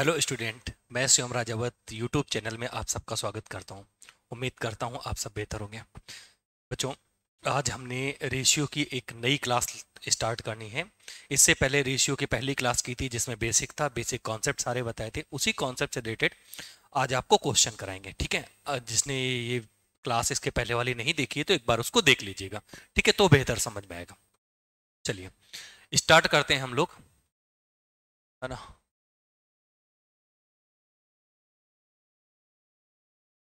hello student मैं स्वयं Rajawat YouTube channel में आप सबका स्वागत करता हूँ उम्मीद करता हूँ आप सब बेहतर होंगे बच्चों आज हमने रेशियो की एक नई क्लास स्टार्ट करनी है इससे पहले रेशियो की पहली क्लास की थी जिसमें बेसिक था बेसिक कॉन्सेप्ट सारे बताए थे उसी कॉन्सेप्ट से रिलेटेड आज आपको क्वेश्चन कराएंगे ठीक है जिसने ये क्लास इसके पहले वाली नहीं देखी है तो एक बार उसको देख लीजिएगा ठीक है तो बेहतर समझ में आएगा चलिए स्टार्ट करते हैं हम लोग है ना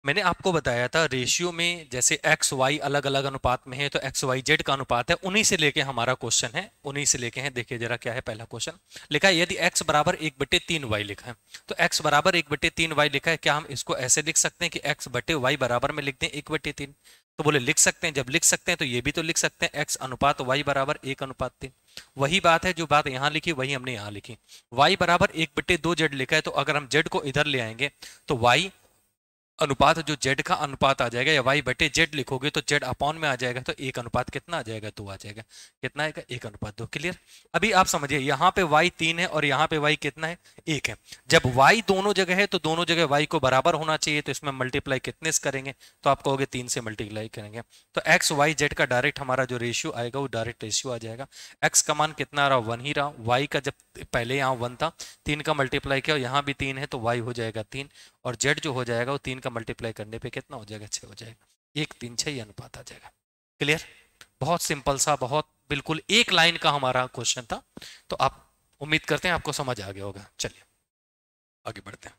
मैंने आपको बताया था रेशियो में जैसे एक्स वाई अलग अलग अनुपात में है तो एक्स वाई जेड का अनुपात है उन्हीं से लेके हमारा क्वेश्चन है उन्हीं से लेके हैं देखिए जरा क्या है पहला क्वेश्चन लिखा है यदि एक्स बराबर एक बटे तीन वाई लिखा है तो एक्स बराबर एक बटे तीन वाई लिखा है क्या हम इसको ऐसे लिख सकते हैं कि एक्स बटे वाई बराबर में लिख दें एक बटे तीन तो बोले लिख सकते हैं जब लिख सकते हैं तो ये भी तो लिख सकते हैं एक्स अनुपात वाई बराबर एक अनुपात तीन वही बात है जो बात यहाँ लिखी वही हमने यहाँ लिखी वाई बराबर एक बटे दो जेड लिखा है तो अगर हम जेड को इधर ले आएंगे तो वाई अनुपात जो जेड का अनुपात आ जाएगा या वाई बटे जेड लिखोगे तो जेड अपॉन में आ जाएगा तो एक अनुपात कितना आ जाएगा दो आ जाएगा कितना आएगा एक अनुपात दो क्लियर अभी आप समझिए यहाँ पे वाई तीन है और यहाँ पे वाई कितना है एक है जब वाई दोनों जगह है तो दोनों जगह वाई को बराबर होना चाहिए तो इसमें मल्टीप्लाई कितने से करेंगे तो आप कहोगे तीन से मल्टीप्लाई करेंगे तो एक्स वाई जेड का डायरेक्ट हमारा जो रेशियो आएगा वो डायरेक्ट रेशियो आ जाएगा एक्स का मान कितना रहा वन ही रहा वाई का जब पहले यहाँ वन था तीन का मल्टीप्लाई किया यहाँ भी तीन है तो वाई हो जाएगा तीन और जेड जो हो जाएगा वो तीन का मल्टीप्लाई करने पे कितना हो जाएगा छः हो जाएगा एक तीन छः अनुपात आ जाएगा क्लियर बहुत सिंपल सा बहुत बिल्कुल एक लाइन का हमारा क्वेश्चन था तो आप उम्मीद करते हैं आपको समझ आ गया होगा चलिए आगे बढ़ते हैं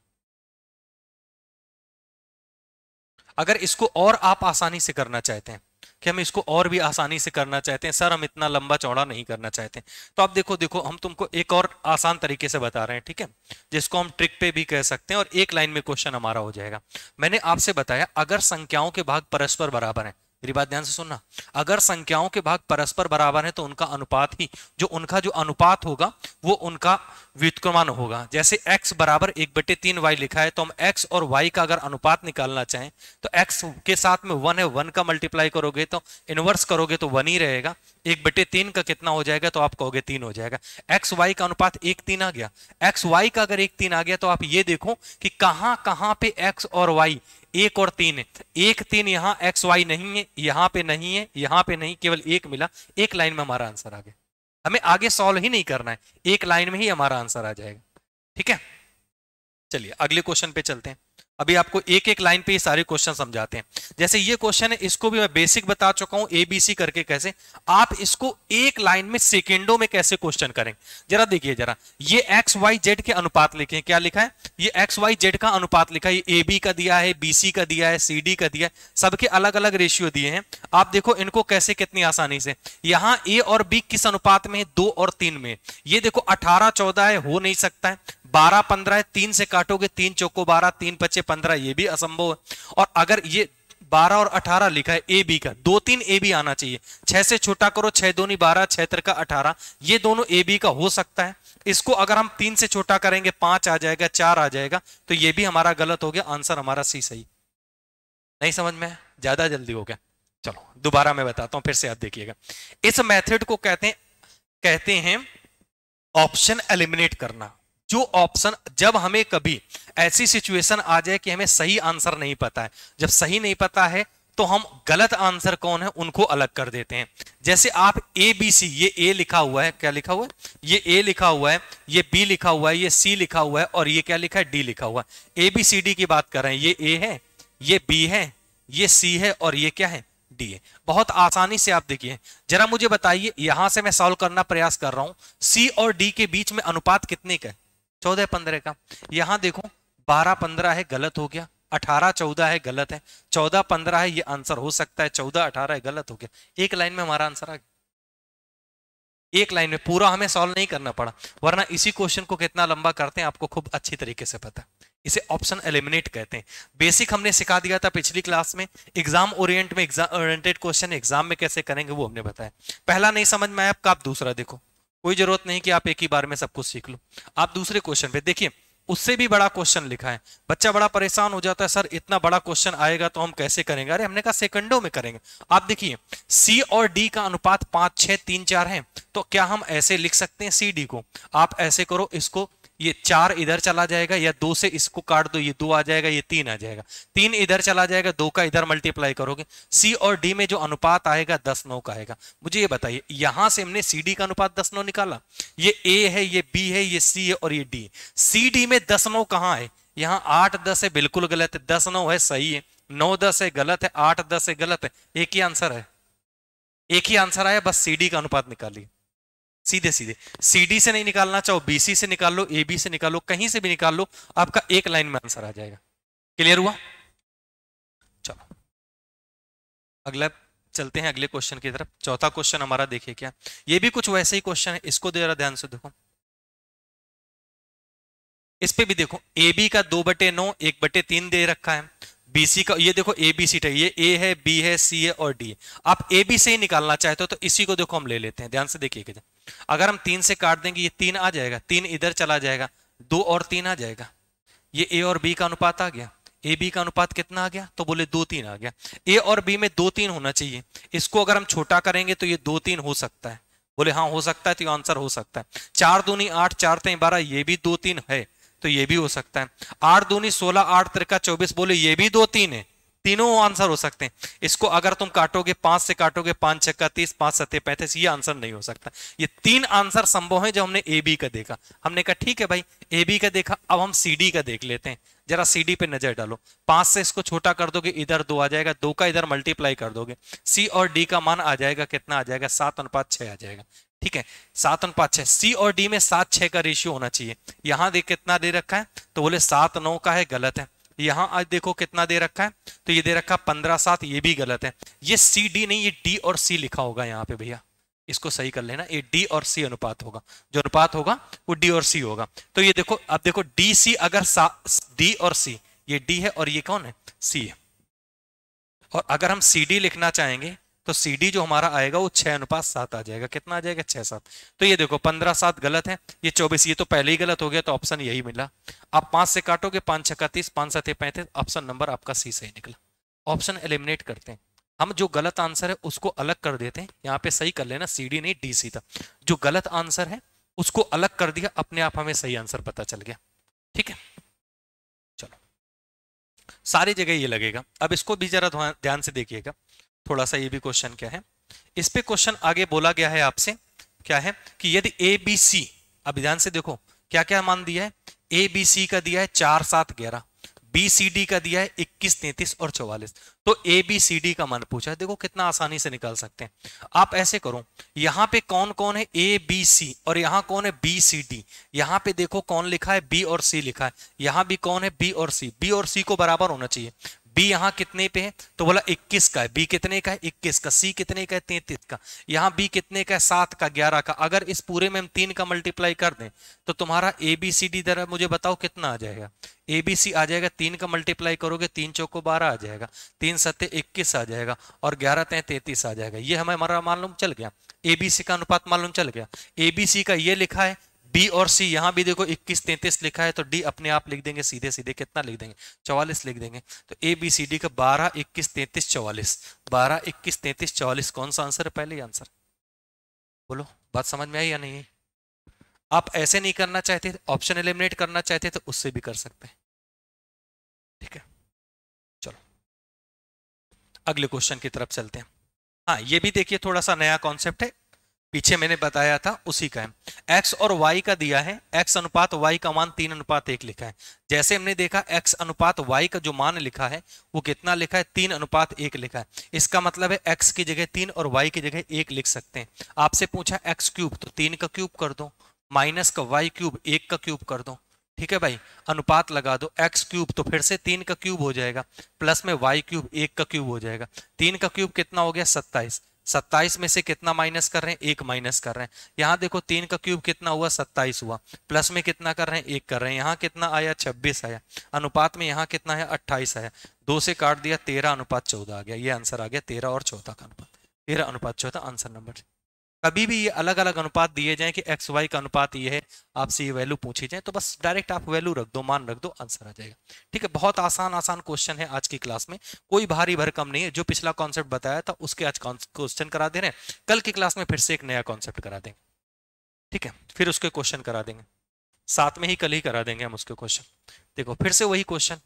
अगर इसको और आप आसानी से करना चाहते हैं कि हम इसको और भी आसानी से करना चाहते हैं सर हम इतना लंबा चौड़ा नहीं करना चाहते हैं तो आप देखो देखो हम तुमको एक और आसान तरीके से बता रहे हैं ठीक है जिसको हम ट्रिक पे भी कह सकते हैं और एक लाइन में क्वेश्चन हमारा हो जाएगा मैंने आपसे बताया अगर संख्याओं के भाग परस्पर बराबर है मेरी बात ध्यान से सुनना अगर संख्याओं के भाग परस्पर बराबर है तो उनका अनुपात ही जो उनका जो अनुपात होगा वो उनका व्युतक्रमान होगा जैसे x बराबर एक बटे तीन वाई लिखा है तो हम x और y का अगर अनुपात निकालना चाहें तो x के साथ में वन है वन का मल्टीप्लाई करोगे तो इनवर्स करोगे तो वन ही रहेगा एक बटे तीन का कितना हो जाएगा तो आप कहोगे तीन हो जाएगा एक्स वाई का अनुपात एक तीन आ गया एक्स वाई का अगर एक तीन आ गया तो आप ये देखो कि कहां कहां पे एक्स और वाई एक और तीन है एक तीन यहाँ एक्स वाई नहीं है यहाँ पे नहीं है यहाँ पे नहीं केवल एक मिला एक लाइन में हमारा आंसर आ गया हमें आगे सॉल्व ही नहीं करना है एक लाइन में ही हमारा आंसर आ जाएगा ठीक है चलिए अगले क्वेश्चन पे चलते हैं अभी आपको एक एक लाइन पे ये सारे क्वेश्चन समझाते हैं जैसे ये क्वेश्चन है इसको भी मैं बेसिक बता चुका हूं एबीसी करके कैसे आप इसको एक लाइन में सेकेंडो में कैसे क्वेश्चन करें जरा देखिए जरा ये एक्स वाई जेड के अनुपात लिखे हैं क्या लिखा है ये एक्स वाई जेड का अनुपात लिखा है ये ए का दिया है बीसी का दिया है सी का दिया है सबके अलग अलग रेशियो दिए हैं आप देखो इनको कैसे कितनी आसानी से यहाँ ए और बी किस अनुपात में है दो और तीन में ये देखो अठारह चौदह है हो नहीं सकता है बारह पंद्रह है तीन से काटोगे तीन चौको बारह तीन पच्चे पंद्रह ये भी असंभव है और अगर ये बारह और अठारह लिखा है ए बी का दो तीन ए बी आना चाहिए छह से छोटा करो छह दोनी बारह छह का अठारह ये दोनों ए बी का हो सकता है इसको अगर हम तीन से छोटा करेंगे पांच आ जाएगा चार आ जाएगा तो ये भी हमारा गलत हो गया आंसर हमारा सी सही नहीं समझ में ज्यादा जल्दी हो गया चलो दोबारा मैं बताता हूं फिर से आप देखिएगा इस मेथड को कहते हैं कहते हैं ऑप्शन एलिमिनेट करना जो ऑप्शन जब हमें कभी ऐसी सिचुएशन आ जाए कि हमें सही आंसर नहीं पता है जब सही नहीं पता है तो हम गलत आंसर कौन है उनको अलग कर देते हैं जैसे आप ए बी सी ये ए लिखा हुआ है क्या लिखा हुआ है ये ए लिखा हुआ है ये बी लिखा हुआ है ये सी लिखा हुआ है और ये क्या लिखा है डी लिखा हुआ है ए बी सी डी की बात कर रहे हैं ये ए है ये बी है ये सी है और ये क्या है डी है बहुत आसानी से आप देखिए जरा मुझे बताइए यहां से मैं सॉल्व करना प्रयास कर रहा हूं सी और डी के बीच में अनुपात कितने का है चौदह पंद्रह का यहां देखो बारह पंद्रह है गलत हो गया अठारह चौदह है गलत है चौदह पंद्रह है ये आंसर हो सकता है चौदह अठारह है गलत हो गया एक लाइन में हमारा आंसर आ गया एक लाइन में पूरा हमें सॉल्व नहीं करना पड़ा वरना इसी क्वेश्चन को कितना लंबा करते हैं आपको खूब अच्छी तरीके से पता इसे ऑप्शन एलिमिनेट कहते हैं बेसिक हमने सिखा दिया था पिछली क्लास में एग्जाम ओरिएंट में एग्जाम ओरिएंटेड क्वेश्चन एग्जाम में कैसे करेंगे वो हमने बताया पहला नहीं समझ में आया आपका आप दूसरा देखो कोई जरूरत नहीं कि आप एक ही बार में सब कुछ सीख लो आप दूसरे क्वेश्चन पे देखिए उससे भी बड़ा क्वेश्चन लिखा है बच्चा बड़ा परेशान हो जाता है सर इतना बड़ा क्वेश्चन आएगा तो हम कैसे करेंगे अरे हमने कहा सेकंडों में करेंगे आप देखिए सी और डी का अनुपात पांच छह तीन चार है तो क्या हम ऐसे लिख सकते हैं सी डी को आप ऐसे करो इसको ये चार इधर चला जाएगा या दो से इसको काट दो ये दो आ जाएगा ये तीन आ जाएगा तीन इधर चला जाएगा दो का इधर मल्टीप्लाई करोगे सी और डी में जो अनुपात आएगा दस नौ का आएगा मुझे ये बताइए यहां से हमने सी डी का अनुपात दस नौ निकाला ये ए है ये बी है ये सी है और ये डी सी डी में दस नौ कहाँ है यहाँ आठ दस है बिल्कुल गलत है दस नौ है सही है नौ दस है गलत है आठ दस है गलत है एक ही आंसर है एक ही आंसर आया बस सी डी का अनुपात निकालिए सीधे सीधे सीडी से नहीं निकालना चाहो बीसी से निकाल लो एबी से निकाल लो कहीं से भी निकाल लो आपका एक लाइन में आंसर आ जाएगा क्लियर हुआ चलो अगला चलते हैं अगले क्वेश्चन की तरफ चौथा क्वेश्चन हमारा देखिए क्या ये भी कुछ वैसे ही क्वेश्चन है इसको जरा ध्यान से देखो इस पे भी देखो ए बी का दो बटे नौ एक बटे तीन दे रखा है बीसी का ये देखो ए बी सी है ये ए है बी है सी है और डी है आप ए बी से ही निकालना चाहते हो तो इसी को देखो हम ले लेते हैं ध्यान से देखिएगा अगर हम तीन से काट देंगे ये तीन आ जाएगा तीन इधर चला जाएगा दो और तीन आ जाएगा ये ए और बी का अनुपात आ गया ए बी का अनुपात कितना आ गया तो बोले दो तीन आ गया ए और बी में दो तीन होना चाहिए इसको अगर हम छोटा करेंगे तो ये दो तीन हो सकता है बोले हाँ हो सकता है तो आंसर हो सकता है चार दूनी आठ चार ते बारह ये भी दो तीन है तो ये भी हो सकता है आठ दूनी सोलह आठ तिरका चौबीस बोले ये भी दो तीन है तीनों आंसर हो सकते हैं इसको अगर तुम काटोगे पांच से काटोगे पांच छक्का तीस पांच सत्य पैंतीस ये आंसर नहीं हो सकता ये तीन आंसर संभव है जो हमने ए बी का देखा हमने कहा ठीक है भाई ए बी का देखा अब हम सी डी का देख लेते हैं जरा सी डी पे नजर डालो पांच से इसको छोटा कर दोगे इधर दो आ जाएगा दो का इधर मल्टीप्लाई कर दोगे सी और डी का मान आ जाएगा कितना आ जाएगा सात अनुपात छह आ जाएगा ठीक है सात अनुपात छह सी और डी में सात छह का रेशियो होना चाहिए यहां देख कितना दे रखा है तो बोले सात नौ का है गलत है यहां आज देखो कितना दे रखा है तो ये दे रखा पंद्रह सात ये भी गलत है ये सी डी नहीं ये डी और सी लिखा होगा यहाँ पे भैया इसको सही कर लेना ये डी और सी अनुपात होगा जो अनुपात होगा वो डी और सी होगा तो ये देखो अब देखो डी सी अगर डी और सी ये डी है और ये कौन है सी है और अगर हम सी डी लिखना चाहेंगे तो सी जो हमारा आएगा वो छह अनुपात सात आ जाएगा कितना आ जाएगा छह सात तो ये देखो पंद्रह सात गलत है ये चौबीस ये तो पहले ही गलत हो गया तो ऑप्शन यही मिला आप पांच से काटोगे पांच छक्का तीस पांच सात पैंतीस ऑप्शन नंबर आपका सी सही निकला ऑप्शन एलिमिनेट करते हैं हम जो गलत आंसर है उसको अलग कर देते हैं यहाँ पे सही कर लेना सी डी नहीं डी सी था जो गलत आंसर है उसको अलग कर दिया अपने आप हमें सही आंसर पता चल गया ठीक है चलो सारी जगह ये लगेगा अब इसको भी जरा ध्यान से देखिएगा थोड़ा सा ये भी क्वेश्चन क्या है इस पे क्वेश्चन आगे बोला गया है आपसे क्या है कि यदि ए बी सी अब ध्यान से देखो क्या क्या मान दिया है ए बी सी का दिया है चार सात ग्यारह बी सी डी का दिया है इक्कीस तैतीस और चौवालीस तो ए बी सी डी का मान पूछा है देखो कितना आसानी से निकाल सकते हैं आप ऐसे करो यहाँ पे कौन कौन है ए बी सी और यहाँ कौन है बी सी डी यहाँ पे देखो कौन लिखा है बी और सी लिखा है यहाँ भी कौन है बी और सी बी और सी को बराबर होना चाहिए बी यहां कितने पे है तो बोला 21 का है बी कितने का है 21 का सी कितने का है तैतीस का यहां बी कितने का है सात का ग्यारह का अगर इस पूरे में हम तीन का मल्टीप्लाई कर दें तो तुम्हारा ए बी सी डी जरा मुझे बताओ कितना आ जाएगा ए बी सी आ जाएगा तीन का मल्टीप्लाई करोगे तीन चौको बारह आ जाएगा तीन सत्य इक्कीस आ जाएगा और ग्यारह तय तैतीस आ जाएगा ये हमें हमारा मालूम चल गया ए बी सी का अनुपात मालूम चल गया एबीसी का ये लिखा है डी और सी यहाँ भी देखो इक्कीस तैतीस लिखा है तो डी अपने आप लिख देंगे सीधे सीधे कितना लिख देंगे चौवालीस लिख देंगे तो ए बी सी डी का बारह इक्कीस तैतीस चौवालीस बारह इक्कीस तैतीस चौवालीस कौन सा आंसर है पहले ही आंसर बोलो बात समझ में आई या नहीं आप ऐसे नहीं करना चाहते ऑप्शन एलिमिनेट करना चाहते तो उससे भी कर सकते हैं ठीक है चलो अगले क्वेश्चन की तरफ चलते हैं हाँ ये भी देखिए थोड़ा सा नया कॉन्सेप्ट है पीछे मैंने बताया था उसी का है x और y का दिया है x अनुपात y का मान तीन अनुपात एक लिखा है जैसे हमने देखा x अनुपात y का जो मान लिखा है वो कितना लिखा है तीन अनुपात एक लिखा है इसका मतलब है x की जगह तीन और y की जगह एक लिख सकते हैं आपसे पूछा x क्यूब तो तीन का क्यूब कर दो माइनस का वाई क्यूब एक का क्यूब कर दो ठीक है भाई अनुपात लगा दो x क्यूब तो फिर से तीन का क्यूब हो जाएगा प्लस में y क्यूब एक का क्यूब हो जाएगा तीन का क्यूब कितना हो गया सत्ताईस सत्ताईस में से कितना माइनस कर रहे हैं एक माइनस कर रहे हैं यहाँ देखो तीन का क्यूब कितना हुआ सत्ताईस हुआ प्लस में कितना कर रहे हैं एक कर रहे हैं यहाँ कितना आया छब्बीस आया अनुपात में यहाँ कितना है अट्ठाईस आया दो से काट दिया तेरह अनुपात चौदह आ गया ये आंसर आ गया तेरह और चौदह का अनुपात तेरह अनुपात चौदह आंसर नंबर कभी भी ये अलग अलग अनुपात दिए जाएं कि एक्स वाई का अनुपात ये है आपसे ये वैल्यू पूछी जाए तो बस डायरेक्ट आप वैल्यू रख दो मान रख दो आंसर आ जाएगा ठीक है बहुत आसान आसान क्वेश्चन है आज की क्लास में कोई भारी भरकम नहीं है जो पिछला कॉन्सेप्ट बताया था उसके आज क्वेश्चन करा दे रहे हैं कल की क्लास में फिर से एक नया कॉन्सेप्ट करा देंगे ठीक है फिर उसके क्वेश्चन करा देंगे साथ में ही कल ही करा देंगे हम उसके क्वेश्चन देखो फिर से वही क्वेश्चन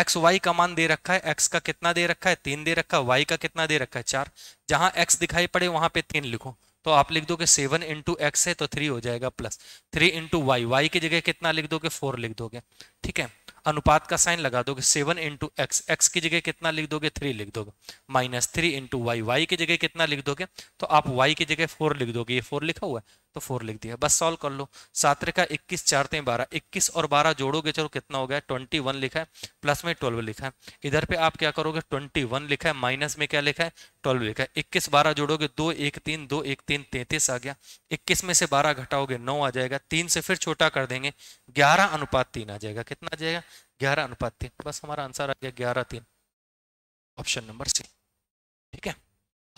एक्स वाई का मान दे रखा है एक्स का कितना दे रखा है तीन दे रखा है वाई का कितना दे रखा है चार जहां एक्स दिखाई पड़े वहां पे तीन लिखो तो आप लिख दोगे सेवन इंटू एक्स है तो थ्री हो जाएगा plus three into Y Y की जगह कितना लिख दोगे फोर लिख दोगे ठीक है अनुपात का साइन लगा दोगे सेवन इंटू एक्स एक्स की जगह कितना लिख दोगे थ्री लिख दोगे minus three into Y Y की जगह कितना लिख दोगे तो आप वाई की जगह फोर लिख दोगे ये फोर लिखा हुआ है तो फोर लिख दिया बस सॉल्व कर लो सात रेखा इक्कीस चारते तो बारह इक्कीस और बारह जोड़ोगे चलो कितना हो गया ट्वेंटी वन लिखा है प्लस में ट्वेल्व लिखा है इधर पे आप क्या करोगे ट्वेंटी वन लिखा है माइनस में क्या लिखा है ट्वेल्व लिखा है इक्कीस बारह जोड़ोगे दो एक तीन दो एक तीन तैंतीस आ गया इक्कीस में से बारह घटाओगे नौ आ जाएगा तीन से फिर छोटा कर देंगे ग्यारह अनुपात तीन आ जाएगा कितना आ जाएगा ग्यारह अनुपात तीन बस हमारा आंसर आ गया ग्यारह तीन ऑप्शन नंबर सी ठीक है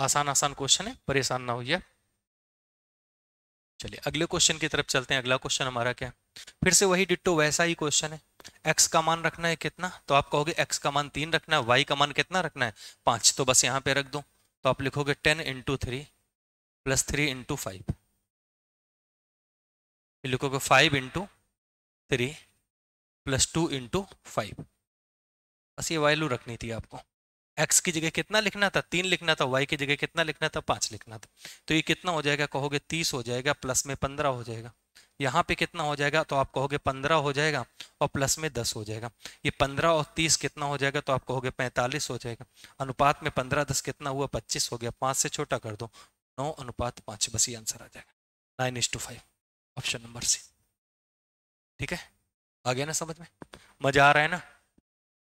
आसान आसान क्वेश्चन है परेशान ना होइए चलिए अगले क्वेश्चन की तरफ चलते हैं अगला क्वेश्चन हमारा क्या है फिर से वही डिट्टो वैसा ही क्वेश्चन है एक्स का मान रखना है कितना तो आप कहोगे एक्स का मान तीन रखना है वाई का मान कितना रखना है पांच तो बस यहाँ पे रख दो तो आप लिखोगे ten into three plus three into five लिखोगे five into three plus two into five बस ये वैल्यू रखनी थी आपको एक्स की जगह कितना लिखना था तीन लिखना था वाई की जगह कितना लिखना था पांच लिखना था तो ये कितना हो जाएगा कहोगे तीस हो जाएगा प्लस में पंद्रह हो जाएगा यहाँ पे कितना हो जाएगा तो आप कहोगे पंद्रह हो जाएगा और प्लस में दस हो जाएगा ये पंद्रह और तीस कितना हो जाएगा तो आप कहोगे पैंतालीस हो जाएगा अनुपात में पंद्रह दस कितना हुआ पच्चीस हो गया पाँच से छोटा कर दो नौ अनुपात पाँच बस ये आंसर आ जाएगा nine is two five option number C ठीक है आ गया ना समझ में मजा आ रहा है ना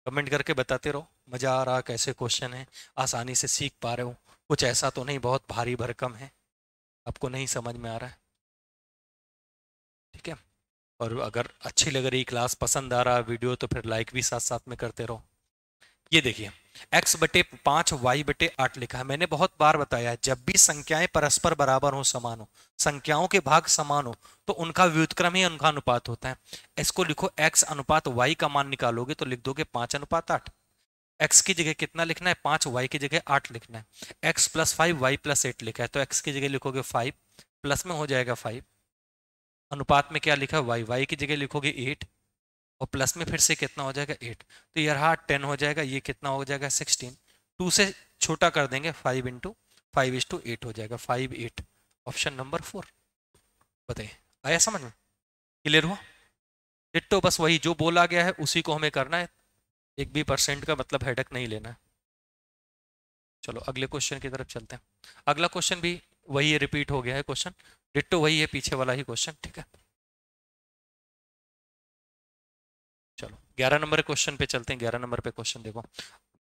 कमेंट करके बताते रहो मज़ा आ रहा कैसे क्वेश्चन है आसानी से सीख पा रहे हो कुछ ऐसा तो नहीं बहुत भारी भरकम है आपको नहीं समझ में आ रहा है ठीक है और अगर अच्छी लग रही क्लास पसंद आ रहा वीडियो तो फिर लाइक भी साथ साथ में करते रहो ये देखिए एक्स बटे पांच वाई बटे आठ लिखा है मैंने बहुत बार बताया है जब भी संख्याएं परस्पर बराबर हो समान हो संख्याओं के भाग समान हो तो उनका व्युतक्रम ही उनका अनुपात होता है इसको लिखो एक्स अनुपात वाई का मान निकालोगे तो लिख दोगे पांच अनुपात आठ एक्स की जगह कितना लिखना है पांच वाई की जगह आठ लिखना है X plus five Y plus eight लिखा है तो एक्स की जगह लिखोगे फाइव प्लस में हो जाएगा फाइव अनुपात में क्या लिखा है वाई वाई की जगह लिखोगे एट और प्लस में फिर से कितना हो जाएगा एट तो यार टेन हो जाएगा ये कितना हो जाएगा सिक्सटीन टू से छोटा कर देंगे five into five is two eight हो जाएगा five eight option number four बताइए आया समझ में क्लियर हुआ डिट्टो तो बस वही जो बोला गया है उसी को हमें करना है एक भी परसेंट का मतलब हेडक नहीं लेना है चलो अगले क्वेश्चन की तरफ चलते हैं अगला क्वेश्चन भी वही रिपीट हो गया है क्वेश्चन डिट्टो तो वही है पीछे वाला ही क्वेश्चन ठीक है ग्यारह नंबर क्वेश्चन पे चलते हैं ग्यारह नंबर पे क्वेश्चन देखो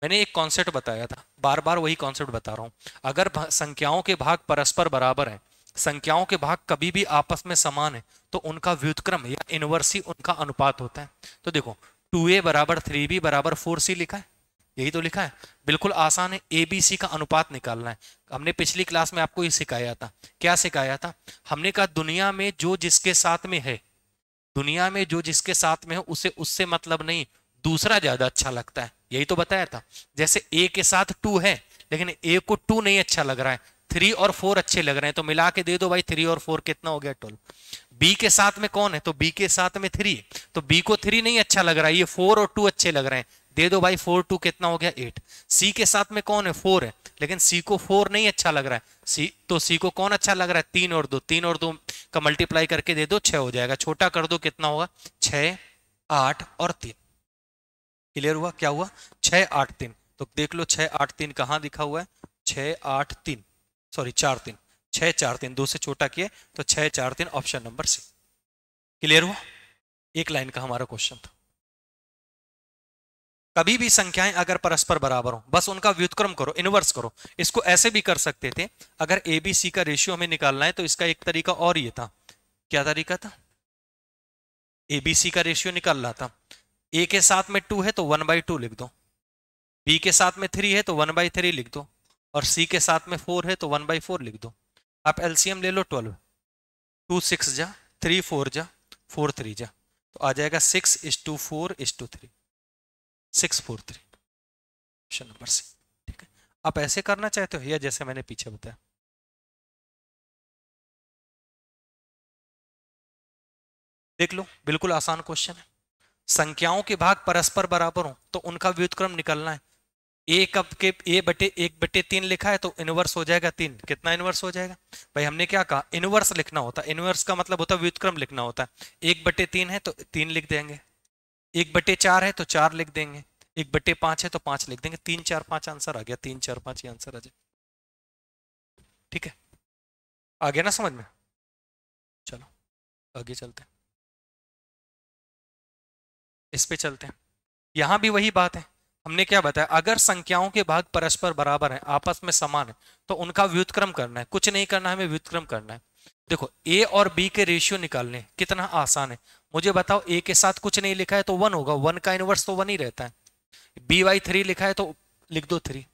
मैंने एक कॉन्सेप्ट बताया था बार बार वही कॉन्सेप्ट बता रहा हूँ अगर संख्याओं के भाग परस्पर बराबर है संख्याओं के भाग कभी भी आपस में समान है तो उनका व्युतक्रम या इनवर्सी उनका अनुपात होता है तो देखो टू ए बराबर थ्री बी बराबर फोर सी लिखा है यही तो लिखा है बिल्कुल आसान है ए बी सी का अनुपात निकालना है हमने पिछली क्लास में आपको ये सिखाया था क्या सिखाया था हमने कहा दुनिया में जो जिसके साथ में है दुनिया में जो जिसके साथ में हो उसे उससे मतलब नहीं दूसरा ज्यादा अच्छा लगता है यही तो बताया था जैसे ए के साथ टू है लेकिन ए को टू नहीं अच्छा लग रहा है थ्री और फोर अच्छे लग रहे हैं तो मिला के दे दो भाई थ्री और फोर कितना हो गया ट्वेल्व बी के साथ में कौन है तो बी के साथ में थ्री तो बी को थ्री नहीं अच्छा लग रहा है ये फोर और टू अच्छे लग रहे हैं दे दो भाई फोर टू कितना हो गया एट सी के साथ में कौन है फोर है लेकिन सी को फोर नहीं अच्छा लग रहा है सी तो सी को कौन अच्छा लग रहा है तीन और दो तीन और दो का मल्टीप्लाई करके दे दो छह हो जाएगा छोटा कर दो कितना होगा छ आठ और तीन क्लियर हुआ क्या हुआ छ आठ तीन तो देख लो छ आठ तीन कहाँ दिखा हुआ है छ आठ तीन सॉरी चार तीन छ चार तीन दो से छोटा किए तो छह चार तीन ऑप्शन नंबर सी क्लियर हुआ एक लाइन का हमारा क्वेश्चन था कभी भी संख्याएं अगर परस्पर बराबर हो बस उनका व्युतक्रम करो इनवर्स करो इसको ऐसे भी कर सकते थे अगर ए बी सी का रेशियो हमें निकालना है तो इसका एक तरीका और ये था क्या तरीका था ए बी सी का रेशियो निकालना था ए के साथ में टू है तो वन बाई टू लिख दो बी के साथ में थ्री है तो वन बाई थ्री लिख दो और सी के साथ में फोर है तो वन बाई फोर लिख दो आप एलसीएम ले लो ट्वेल्व टू सिक्स जा थ्री फोर जा फोर थ्री जा तो आ जाएगा six is two four is two three six four three question number C ठीक है आप ऐसे करना चाहते हो या जैसे मैंने पीछे बताया देख लो बिल्कुल आसान क्वेश्चन है संख्याओं के भाग परस्पर बराबर हो तो उनका व्युतक्रम निकलना है ए कब के ए बटे एक बटे तीन लिखा है तो इनवर्स हो जाएगा तीन कितना इनवर्स हो जाएगा भाई हमने क्या कहा इनवर्स लिखना होता है इनवर्स का मतलब होता है व्युतक्रम लिखना होता है एक बटे तीन है तो तीन लिख देंगे एक बटे चार है तो चार लिख देंगे एक बटे पांच है तो पांच लिख देंगे तीन चार पांच आंसर आ गया तीन चार पांच ही आंसर आ जाए ठीक है आ गया ना समझ में चलो आगे चलते हैं इस पे चलते हैं यहां भी वही बात है हमने क्या बताया अगर संख्याओं के भाग परस्पर बराबर हैं आपस में समान है तो उनका व्युतक्रम करना है कुछ नहीं करना है हमें व्युतक्रम करना है देखो ए और बी के रेशियो निकालने कितना आसान है मुझे बताओ ए के साथ कुछ नहीं लिखा है तो वन होगा वन का इनवर्स तो वन ही रहता है बी वाई थ्री लिखा है तो लिख दो थ्री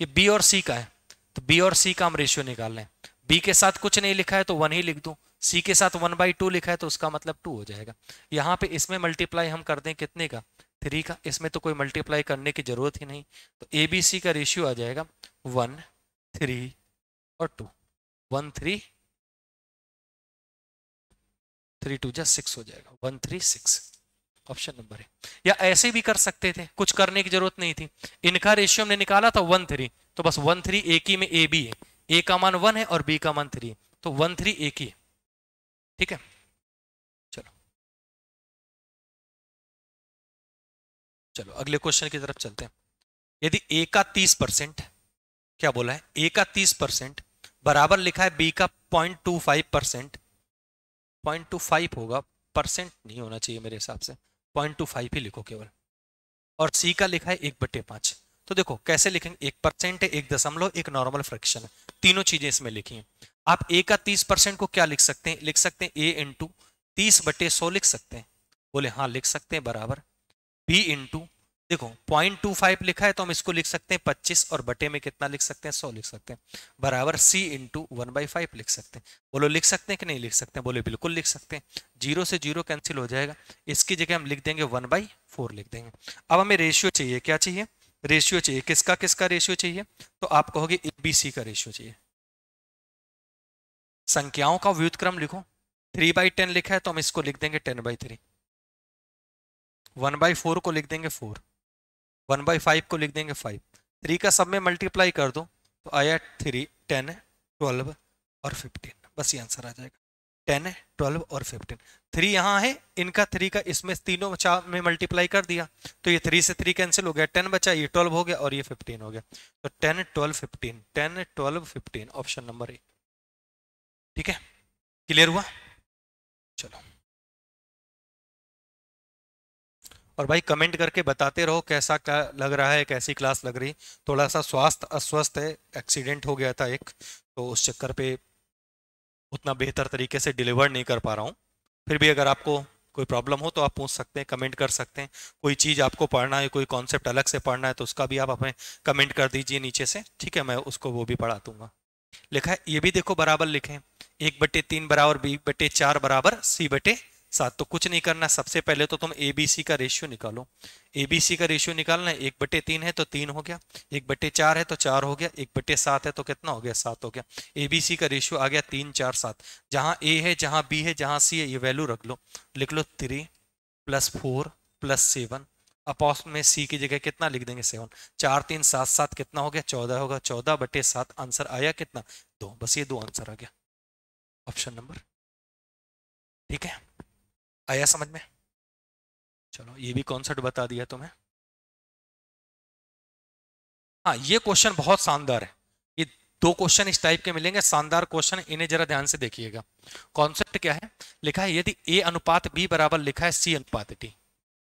ये बी और सी का है तो बी और सी का हम रेशियो निकाल लें बी के साथ कुछ नहीं लिखा है तो वन ही लिख दो सी के साथ वन बाई टू लिखा है तो उसका मतलब टू हो जाएगा यहाँ पे इसमें मल्टीप्लाई हम कर दें कितने का थ्री का इसमें तो कोई मल्टीप्लाई करने की ज़रूरत ही नहीं तो ए बी सी का रेशियो आ जाएगा वन थ्री और two one three three two जा सिक्स हो जाएगा one three six option number है या ऐसे भी कर सकते थे कुछ करने की जरूरत नहीं थी इनका रेशियो हमने निकाला था वन थ्री तो बस वन थ्री एक ही में ए बी है ए का मान वन है और बी का मान थ्री तो वन थ्री एक ही है ठीक है चलो चलो अगले क्वेश्चन की तरफ चलते हैं यदि ए का तीस परसेंट क्या बोला है ए का तीस परसेंट बराबर लिखा है बी का point two five percent point two five होगा परसेंट नहीं होना चाहिए मेरे हिसाब से पॉइंट टू फाइव ही लिखो केवल और सी का लिखा है एक बटे पाँच तो देखो कैसे लिखेंगे एक परसेंट है एक दशमलव एक नॉर्मल फ्रैक्शन है तीनों चीजें इसमें लिखी हैं आप ए का तीस परसेंट को क्या लिख सकते हैं लिख सकते हैं ए इंटू तीस बटे सौ लिख सकते हैं बोले हाँ लिख सकते हैं बराबर बी इंटू देखो पॉइंट टू फाइव लिखा है तो हम इसको लिख सकते हैं पच्चीस और बटे में कितना लिख सकते हैं सौ लिख सकते हैं बराबर C into one by five लिख सकते हैं बोलो लिख सकते हैं कि नहीं लिख सकते हैं बोले बिल्कुल लिख सकते हैं जीरो से जीरो कैंसिल हो जाएगा इसकी जगह हम लिख देंगे वन बाई फोर लिख देंगे अब हमें रेशियो चाहिए क्या चाहिए रेशियो चाहिए किसका किसका रेशियो चाहिए तो आप कहोगे ए बी सी का रेशियो चाहिए संख्याओं का व्युतक्रम लिखो थ्री बाई टेन लिखा है तो हम इसको लिख देंगे ten by three one by four को लिख देंगे फोर वन बाई फाइव को लिख देंगे फाइव थ्री का सब में मल्टीप्लाई कर दो तो आया थ्री टेन ट्वेल्व और फिफ्टीन बस ये आंसर आ जाएगा टेन ट्वेल्व और फिफ्टीन थ्री यहाँ है इनका थ्री का इसमें तीनों चार में मल्टीप्लाई कर दिया तो ये थ्री से थ्री कैंसिल हो गया टेन बचा ये ट्वेल्व हो गया और ये फिफ्टीन हो गया तो ten twelve fifteen ten twelve fifteen option number A ठीक है क्लियर हुआ चलो और भाई कमेंट करके बताते रहो कैसा क्या लग रहा है कैसी क्लास लग रही थोड़ा सा स्वास्थ्य अस्वस्थ है एक्सीडेंट हो गया था एक तो उस चक्कर पे उतना बेहतर तरीके से डिलीवर नहीं कर पा रहा हूँ फिर भी अगर आपको कोई प्रॉब्लम हो तो आप पूछ सकते हैं कमेंट कर सकते हैं कोई चीज़ आपको पढ़ना है कोई कॉन्सेप्ट अलग से पढ़ना है तो उसका भी आप अपने कमेंट कर दीजिए नीचे से ठीक है मैं उसको वो भी पढ़ा दूंगा लिखा है ये भी देखो बराबर लिखें एक बटे तीन बराबर बी बटे चार बराबर सी बटे साथ तो कुछ नहीं करना सबसे पहले तो तुम ए बी सी का रेशियो निकालो ए बी सी का रेशियो निकालना है एक बटे तीन है तो तीन हो गया एक बटे चार है तो चार हो गया एक बटे सात है तो कितना हो गया सात हो गया ए बी सी का रेशियो आ गया तीन चार सात जहाँ ए है जहाँ बी है जहाँ सी है ये वैल्यू रख लो लिख लो three plus four plus seven अपॉस में सी की जगह कितना लिख देंगे सेवन चार तीन सात सात कितना हो गया चौदह होगा चौदह बटे सात आंसर आया कितना दो बस ये दो आंसर आ गया ऑप्शन नंबर ठीक है आया समझ में चलो ये भी कॉन्सेप्ट बता दिया तुम्हें हाँ ये क्वेश्चन बहुत शानदार है ये दो क्वेश्चन इस टाइप के मिलेंगे शानदार क्वेश्चन इन्हें जरा ध्यान से देखिएगा कॉन्सेप्ट क्या है लिखा है यदि ए अनुपात बी बराबर लिखा है सी अनुपात टी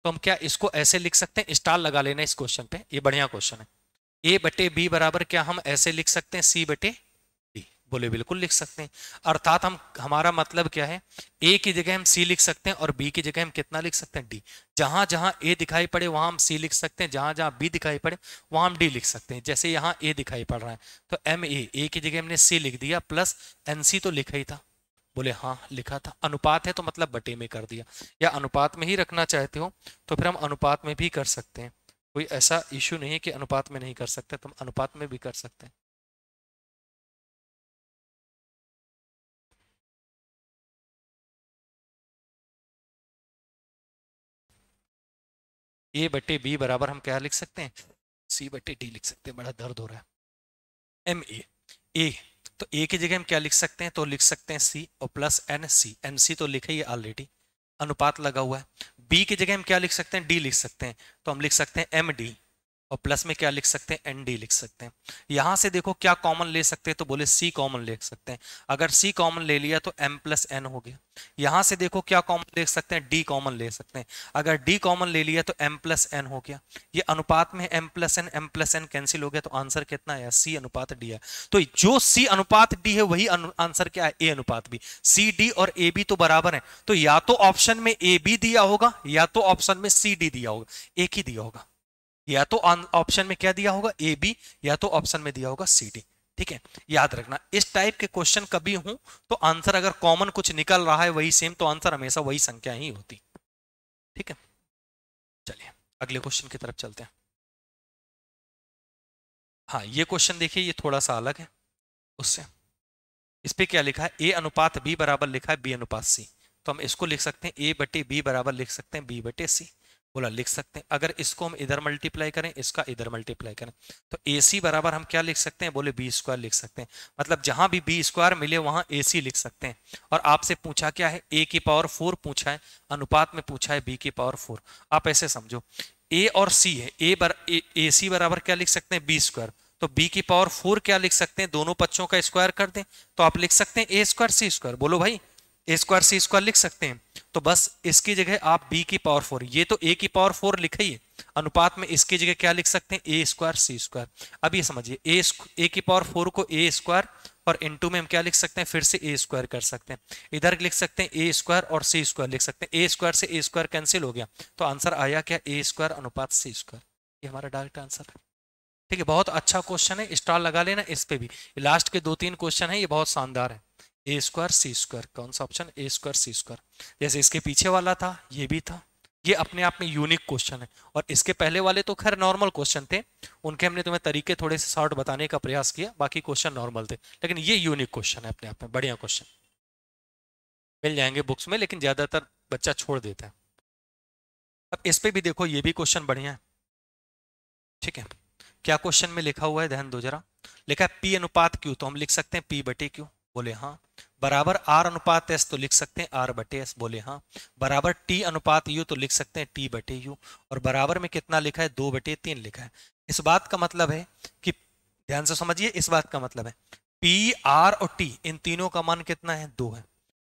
तो हम क्या इसको ऐसे लिख सकते हैं स्टार लगा लेना इस क्वेश्चन पे ये बढ़िया क्वेश्चन है ए बटे बी बराबर क्या हम ऐसे लिख सकते हैं सी बटे बोले बिल्कुल लिख सकते हैं अर्थात हम हमारा मतलब क्या है ए की जगह हम सी लिख सकते हैं और बी की जगह हम कितना लिख सकते हैं डी जहां जहां ए दिखाई पड़े वहां हम सी लिख सकते हैं जहां जहां बी दिखाई पड़े वहां हम डी लिख सकते हैं जैसे यहाँ ए दिखाई पड़ रहा है तो एम ए ए की जगह हमने सी लिख दिया प्लस एन सी तो लिखा ही था बोले हाँ लिखा था अनुपात है तो मतलब बटे में कर दिया या अनुपात में ही रखना चाहते हो तो फिर हम अनुपात में भी कर सकते हैं कोई ऐसा इश्यू नहीं है कि अनुपात में नहीं कर सकते तो हम अनुपात में भी कर सकते हैं ए बटे बी बराबर हम क्या लिख सकते हैं सी बटे डी लिख सकते हैं बड़ा दर्द हो रहा है एम ए ए तो ए की जगह हम क्या लिख सकते हैं तो लिख सकते हैं सी और plus N C N C तो लिखा ही ऑलरेडी अनुपात लगा हुआ है बी की जगह हम क्या लिख सकते हैं डी लिख सकते हैं तो हम लिख सकते हैं एम डी और प्लस में क्या लिख सकते हैं एन डी लिख सकते हैं यहां से देखो क्या कॉमन ले सकते हैं तो बोले सी कॉमन ले सकते हैं अगर सी कॉमन ले लिया तो एम प्लस एन हो गया यहाँ से देखो क्या कॉमन ले सकते हैं डी कॉमन ले सकते हैं अगर डी कॉमन ले लिया तो एम प्लस एन हो गया ये अनुपात में M plus N M plus N cancel हो गया तो आंसर कितना आया सी अनुपात डी है तो जो सी अनुपात डी है वही आंसर क्या है ए अनुपात बी सी डी और ए बी तो बराबर है तो या तो ऑप्शन में ए बी दिया होगा या तो ऑप्शन में सी डी दिया होगा एक ही दिया होगा या तो ऑप्शन में क्या दिया होगा ए बी या तो ऑप्शन में दिया होगा सी डी ठीक है याद रखना इस टाइप के क्वेश्चन कभी हूं तो आंसर अगर कॉमन कुछ निकल रहा है वही सेम तो आंसर हमेशा वही संख्या ही होती ठीक है चलिए अगले क्वेश्चन की तरफ चलते हैं हाँ ये क्वेश्चन देखिए ये थोड़ा सा अलग है उससे इस पर क्या लिखा है ए अनुपात बी बराबर लिखा है बी अनुपात सी तो हम इसको लिख सकते हैं ए बटे बी बराबर लिख सकते हैं बी बटे सी बोला लिख सकते हैं अगर इसको हम इधर मल्टीप्लाई करें इसका इधर मल्टीप्लाई करें तो ए सी बराबर हम क्या लिख सकते हैं बोले बी स्क्वायर लिख सकते हैं मतलब जहां भी बी स्क्वायर मिले वहां ए सी लिख सकते हैं और आपसे पूछा क्या है ए की पावर फोर पूछा है अनुपात में पूछा है बी की पावर फोर आप ऐसे समझो ए और सी है ए बर ए सी बराबर क्या लिख सकते हैं बी स्क्वायर तो बी की पावर फोर क्या लिख सकते हैं दोनों पक्षों का स्क्वायर कर दें तो आप लिख सकते हैं ए स्क्वायर सी स्क्वायर बोलो भाई ए स्क्वायर सी स्क्वायर लिख सकते हैं तो बस इसकी जगह आप बी की पावर फोर ये तो ए की पावर फोर लिखे ही अनुपात में इसकी जगह क्या लिख सकते हैं ए स्क्वायर सी स्क्वायर अब ये समझिए ए ए की पावर फोर को ए स्क्वायर और टू में हम क्या लिख सकते हैं फिर से ए स्क्वायर कर सकते हैं इधर लिख सकते हैं ए स्क्वायर और सी स्क्वायर लिख सकते हैं ए स्क्वायर से ए स्क्वायर कैंसिल हो गया तो आंसर आया क्या ए स्क्वायर अनुपात सी स्क्वायर ये हमारा डायरेक्ट आंसर है ठीक है बहुत अच्छा क्वेश्चन है स्टार लगा लेना इस पे भी लास्ट के दो तीन क्वेश्चन है ये बहुत शानदार है ए स्क्वायर सी स्क्वायर कौन सा option A square C square जैसे इसके पीछे वाला था ये भी था ये अपने आप में यूनिक क्वेश्चन है और इसके पहले वाले तो खैर नॉर्मल क्वेश्चन थे उनके हमने तुम्हें तरीके थोड़े से शॉर्ट बताने का प्रयास किया बाकी क्वेश्चन नॉर्मल थे लेकिन ये यूनिक क्वेश्चन है अपने आप में बढ़िया क्वेश्चन मिल जाएंगे बुक्स में लेकिन ज़्यादातर बच्चा छोड़ देता है अब इस पर भी देखो ये भी क्वेश्चन बढ़िया है ठीक है क्या क्वेश्चन में लिखा हुआ है ध्यान दो जरा लिखा है पी अनुपात क्यू तो हम लिख सकते हैं पी बटे क्यू बोले हाँ बराबर आर अनुपात एस तो लिख सकते हैं आर बटे एस बोले हाँ बराबर टी अनुपात यू तो लिख सकते हैं टी बटे यू और बराबर में कितना लिखा है दो बटे तीन लिखा है इस बात का मतलब है कि ध्यान से समझिए इस बात का मतलब है पी आर और टी इन तीनों का मान कितना है दो है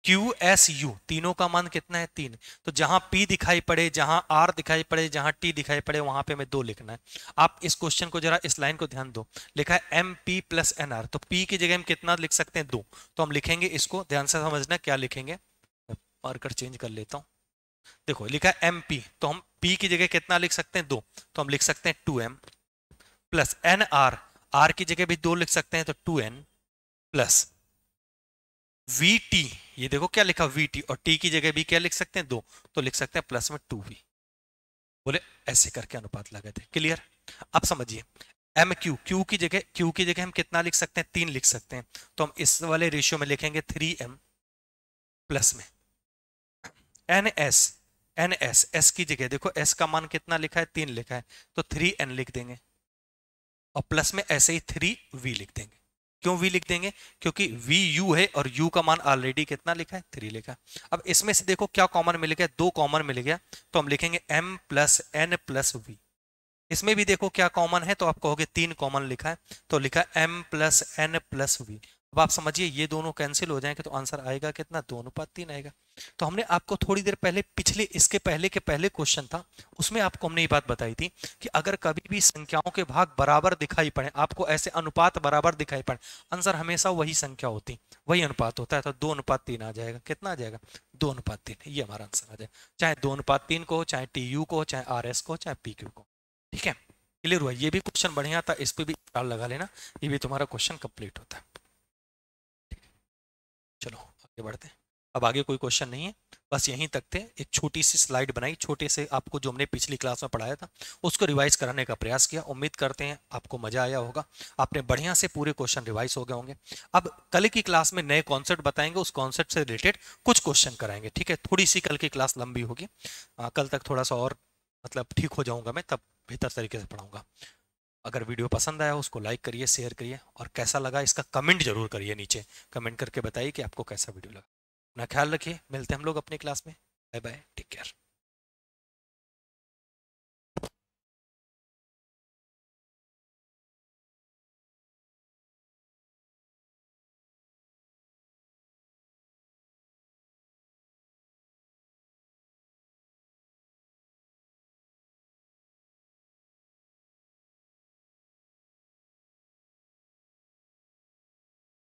क्यू एस यू तीनों का मान कितना है तीन तो जहां P दिखाई पड़े जहां R दिखाई पड़े जहां T दिखाई पड़े वहां पे हमें दो लिखना है आप इस क्वेश्चन को जरा इस लाइन को ध्यान दो लिखा है M P plus N R तो P की जगह हम कितना लिख सकते हैं दो तो हम लिखेंगे इसको ध्यान से समझना क्या लिखेंगे मार्कर चेंज कर लेता हूँ देखो लिखा है एम पी तो हम P की जगह कितना लिख सकते हैं दो तो हम लिख सकते हैं two M plus N R R की जगह भी दो लिख सकते हैं तो two N plus V T ये देखो क्या लिखा वी टी और टी की जगह भी क्या लिख सकते हैं दो तो लिख सकते हैं प्लस में टू वी बोले ऐसे करके अनुपात लगे थे क्लियर अब समझिए एम क्यू क्यू की जगह क्यू की जगह हम कितना लिख सकते हैं तीन लिख सकते हैं तो हम इस वाले रेशियो में लिखेंगे थ्री एम प्लस में N S N S S की जगह देखो एस का मान कितना लिखा है तीन लिखा है तो थ्री एन लिख देंगे और प्लस में ऐसे ही थ्री वी लिख देंगे क्यों वी लिख देंगे क्योंकि वी यू है और यू का मान ऑलरेडी कितना लिखा है थ्री लिखा है अब इसमें से देखो क्या कॉमन मिल गया दो कॉमन मिल गया तो हम लिखेंगे M plus N plus V इसमें भी देखो क्या कॉमन है तो आप कहोगे तीन कॉमन लिखा है तो लिखा M plus N plus V अब आप समझिए ये दोनों कैंसिल हो जाएंगे तो आंसर आएगा कितना दो अनुपात तीन आएगा तो हमने आपको थोड़ी देर पहले पिछले इसके पहले के पहले क्वेश्चन था उसमें आपको हमने ये बात बताई थी कि अगर कभी भी संख्याओं के भाग बराबर दिखाई पड़े आपको ऐसे अनुपात बराबर दिखाई पड़े आंसर हमेशा वही संख्या होती वही अनुपात होता है तो दो अनुपात तीन आ जाएगा कितना आ जाएगा दो अनुपात तीन ये हमारा आंसर आ जाएगा चाहे दो अनुपात तीन को चाहे टी यू को चाहे आर एस को चाहे पी क्यू को ठीक है क्लियर हुआ ये भी क्वेश्चन बढ़िया था इस पर भी लगा लेना ये भी तुम्हारा क्वेश्चन कंप्लीट होता है चलो आगे बढ़ते हैं अब आगे कोई क्वेश्चन नहीं है बस यहीं तक थे एक छोटी सी स्लाइड बनाई छोटे से आपको जो हमने पिछली क्लास में पढ़ाया था उसको रिवाइज कराने का प्रयास किया उम्मीद करते हैं आपको मजा आया होगा आपने बढ़िया से पूरे क्वेश्चन रिवाइज हो गए होंगे अब कल की क्लास में नए कॉन्सेप्ट बताएंगे उस कॉन्सेप्ट से रिलेटेड कुछ क्वेश्चन कराएंगे ठीक है थोड़ी सी कल की क्लास लंबी होगी कल तक थोड़ा सा और मतलब ठीक हो जाऊंगा मैं तब बेहतर तरीके से पढ़ाऊंगा अगर वीडियो पसंद आया उसको लाइक करिए शेयर करिए और कैसा लगा इसका कमेंट जरूर करिए नीचे कमेंट करके बताइए कि आपको कैसा वीडियो लगा अपना ख्याल रखिए मिलते हैं हम लोग अपनी क्लास में बाय बाय टेक केयर